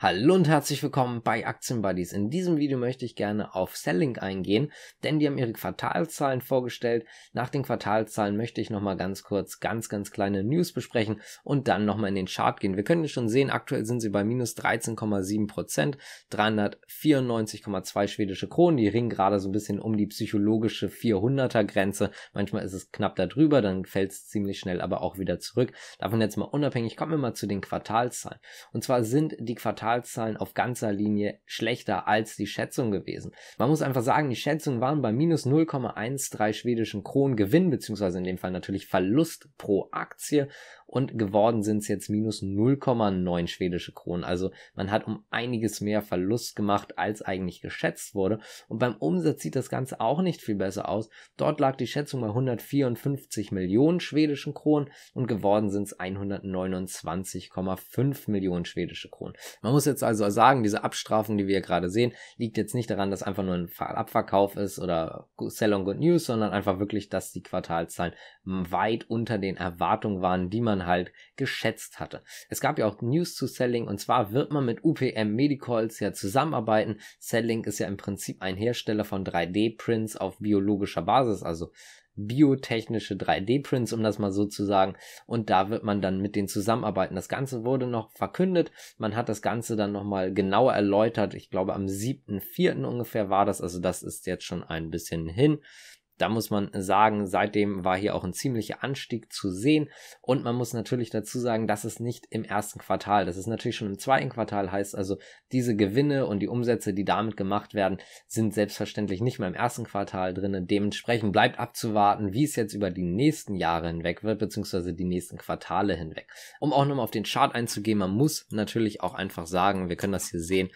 Hallo und herzlich willkommen bei Aktienbuddies. In diesem Video möchte ich gerne auf Selling eingehen, denn die haben ihre Quartalzahlen vorgestellt. Nach den Quartalzahlen möchte ich nochmal ganz kurz ganz, ganz kleine News besprechen und dann nochmal in den Chart gehen. Wir können schon sehen, aktuell sind sie bei minus 13,7 Prozent, 394,2 schwedische Kronen. Die ringen gerade so ein bisschen um die psychologische 400er Grenze. Manchmal ist es knapp darüber, dann fällt es ziemlich schnell aber auch wieder zurück. Davon jetzt mal unabhängig, kommen wir mal zu den Quartalzahlen. Und zwar sind die Quartalzahlen Quartalszahlen auf ganzer Linie schlechter als die Schätzung gewesen. Man muss einfach sagen, die Schätzungen waren bei minus 0,13 schwedischen Kronen Gewinn, beziehungsweise in dem Fall natürlich Verlust pro Aktie und geworden sind es jetzt minus 0,9 schwedische Kronen. Also man hat um einiges mehr Verlust gemacht, als eigentlich geschätzt wurde. Und beim Umsatz sieht das Ganze auch nicht viel besser aus. Dort lag die Schätzung bei 154 Millionen schwedischen Kronen und geworden sind es 129,5 Millionen schwedische Kronen. Man muss jetzt also sagen, diese Abstrafung, die wir gerade sehen, liegt jetzt nicht daran, dass einfach nur ein Abverkauf ist oder Sell on Good News, sondern einfach wirklich, dass die Quartalszahlen weit unter den Erwartungen waren, die man man halt geschätzt hatte. Es gab ja auch News zu Selling und zwar wird man mit UPM Medicals ja zusammenarbeiten. Selling ist ja im Prinzip ein Hersteller von 3D-Prints auf biologischer Basis, also biotechnische 3D-Prints, um das mal so zu sagen. Und da wird man dann mit denen zusammenarbeiten. Das Ganze wurde noch verkündet. Man hat das Ganze dann nochmal genauer erläutert. Ich glaube, am 7.4. ungefähr war das. Also das ist jetzt schon ein bisschen hin. Da muss man sagen, seitdem war hier auch ein ziemlicher Anstieg zu sehen. Und man muss natürlich dazu sagen, das ist nicht im ersten Quartal. Das ist natürlich schon im zweiten Quartal. Heißt also, diese Gewinne und die Umsätze, die damit gemacht werden, sind selbstverständlich nicht mehr im ersten Quartal drin. Dementsprechend bleibt abzuwarten, wie es jetzt über die nächsten Jahre hinweg wird, beziehungsweise die nächsten Quartale hinweg. Um auch nochmal auf den Chart einzugehen, man muss natürlich auch einfach sagen, wir können das hier sehen,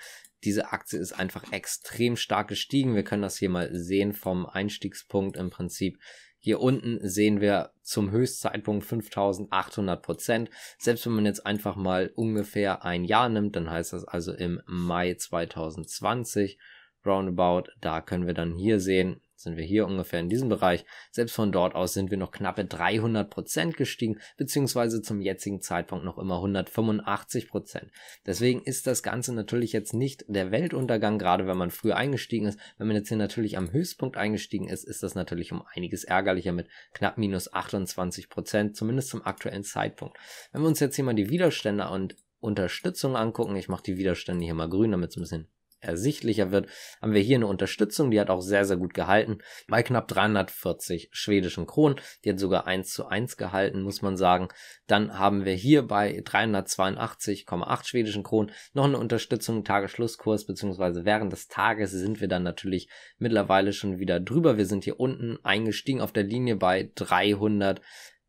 diese Aktie ist einfach extrem stark gestiegen. Wir können das hier mal sehen vom Einstiegspunkt im Prinzip. Hier unten sehen wir zum Höchstzeitpunkt 5800 Prozent. Selbst wenn man jetzt einfach mal ungefähr ein Jahr nimmt, dann heißt das also im Mai 2020 roundabout. Da können wir dann hier sehen, sind wir hier ungefähr in diesem Bereich. Selbst von dort aus sind wir noch knappe 300 Prozent gestiegen, beziehungsweise zum jetzigen Zeitpunkt noch immer 185 Prozent. Deswegen ist das Ganze natürlich jetzt nicht der Weltuntergang, gerade wenn man früh eingestiegen ist. Wenn man jetzt hier natürlich am Höchstpunkt eingestiegen ist, ist das natürlich um einiges ärgerlicher mit knapp minus 28 Prozent, zumindest zum aktuellen Zeitpunkt. Wenn wir uns jetzt hier mal die Widerstände und Unterstützung angucken, ich mache die Widerstände hier mal grün, damit es ein bisschen ersichtlicher wird, haben wir hier eine Unterstützung, die hat auch sehr, sehr gut gehalten, bei knapp 340 schwedischen Kronen, die hat sogar 1 zu 1 gehalten, muss man sagen. Dann haben wir hier bei 382,8 schwedischen Kronen noch eine Unterstützung, Tagesschlusskurs, beziehungsweise während des Tages sind wir dann natürlich mittlerweile schon wieder drüber. Wir sind hier unten eingestiegen auf der Linie bei 300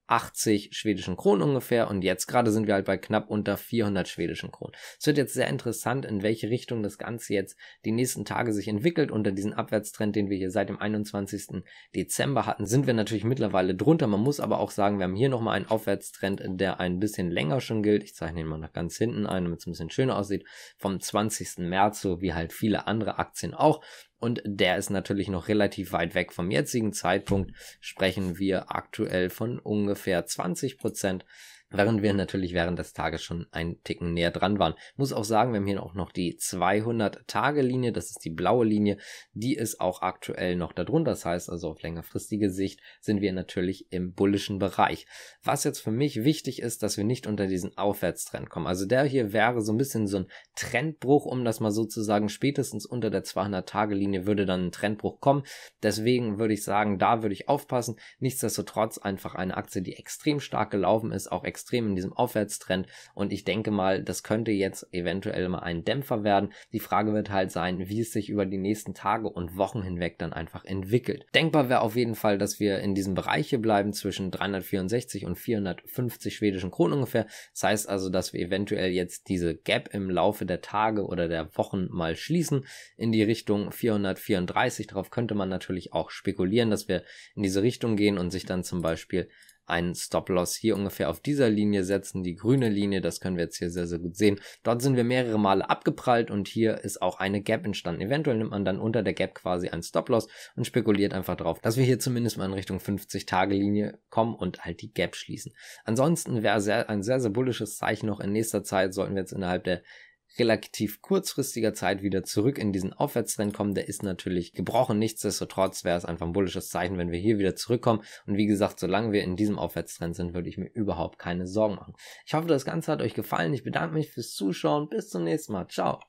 80 schwedischen Kronen ungefähr und jetzt gerade sind wir halt bei knapp unter 400 schwedischen Kronen. Es wird jetzt sehr interessant, in welche Richtung das Ganze jetzt die nächsten Tage sich entwickelt. Unter diesem Abwärtstrend, den wir hier seit dem 21. Dezember hatten, sind wir natürlich mittlerweile drunter. Man muss aber auch sagen, wir haben hier nochmal einen Aufwärtstrend, der ein bisschen länger schon gilt. Ich zeichne ihn mal nach ganz hinten ein, damit es ein bisschen schöner aussieht. Vom 20. März, so wie halt viele andere Aktien auch und der ist natürlich noch relativ weit weg vom jetzigen Zeitpunkt. Sprechen wir aktuell von ungefähr 20 Prozent während wir natürlich während des Tages schon einen Ticken näher dran waren. Muss auch sagen, wir haben hier auch noch die 200-Tage-Linie, das ist die blaue Linie, die ist auch aktuell noch darunter. Das heißt also auf längerfristige Sicht sind wir natürlich im bullischen Bereich. Was jetzt für mich wichtig ist, dass wir nicht unter diesen Aufwärtstrend kommen. Also der hier wäre so ein bisschen so ein Trendbruch, um das mal sozusagen Spätestens unter der 200-Tage-Linie würde dann ein Trendbruch kommen. Deswegen würde ich sagen, da würde ich aufpassen. Nichtsdestotrotz einfach eine Aktie, die extrem stark gelaufen ist, auch extrem extrem in diesem Aufwärtstrend und ich denke mal, das könnte jetzt eventuell mal ein Dämpfer werden. Die Frage wird halt sein, wie es sich über die nächsten Tage und Wochen hinweg dann einfach entwickelt. Denkbar wäre auf jeden Fall, dass wir in diesem Bereich hier bleiben zwischen 364 und 450 schwedischen Kronen ungefähr. Das heißt also, dass wir eventuell jetzt diese Gap im Laufe der Tage oder der Wochen mal schließen in die Richtung 434. Darauf könnte man natürlich auch spekulieren, dass wir in diese Richtung gehen und sich dann zum Beispiel einen Stop-Loss hier ungefähr auf dieser Linie setzen, die grüne Linie, das können wir jetzt hier sehr, sehr gut sehen. Dort sind wir mehrere Male abgeprallt und hier ist auch eine Gap entstanden. Eventuell nimmt man dann unter der Gap quasi einen Stop-Loss und spekuliert einfach drauf, dass wir hier zumindest mal in Richtung 50-Tage-Linie kommen und halt die Gap schließen. Ansonsten wäre ein sehr, sehr bullisches Zeichen noch in nächster Zeit, sollten wir jetzt innerhalb der relativ kurzfristiger Zeit wieder zurück in diesen Aufwärtstrend kommen. Der ist natürlich gebrochen. Nichtsdestotrotz wäre es einfach ein bullisches Zeichen, wenn wir hier wieder zurückkommen. Und wie gesagt, solange wir in diesem Aufwärtstrend sind, würde ich mir überhaupt keine Sorgen machen. Ich hoffe, das Ganze hat euch gefallen. Ich bedanke mich fürs Zuschauen. Bis zum nächsten Mal. Ciao.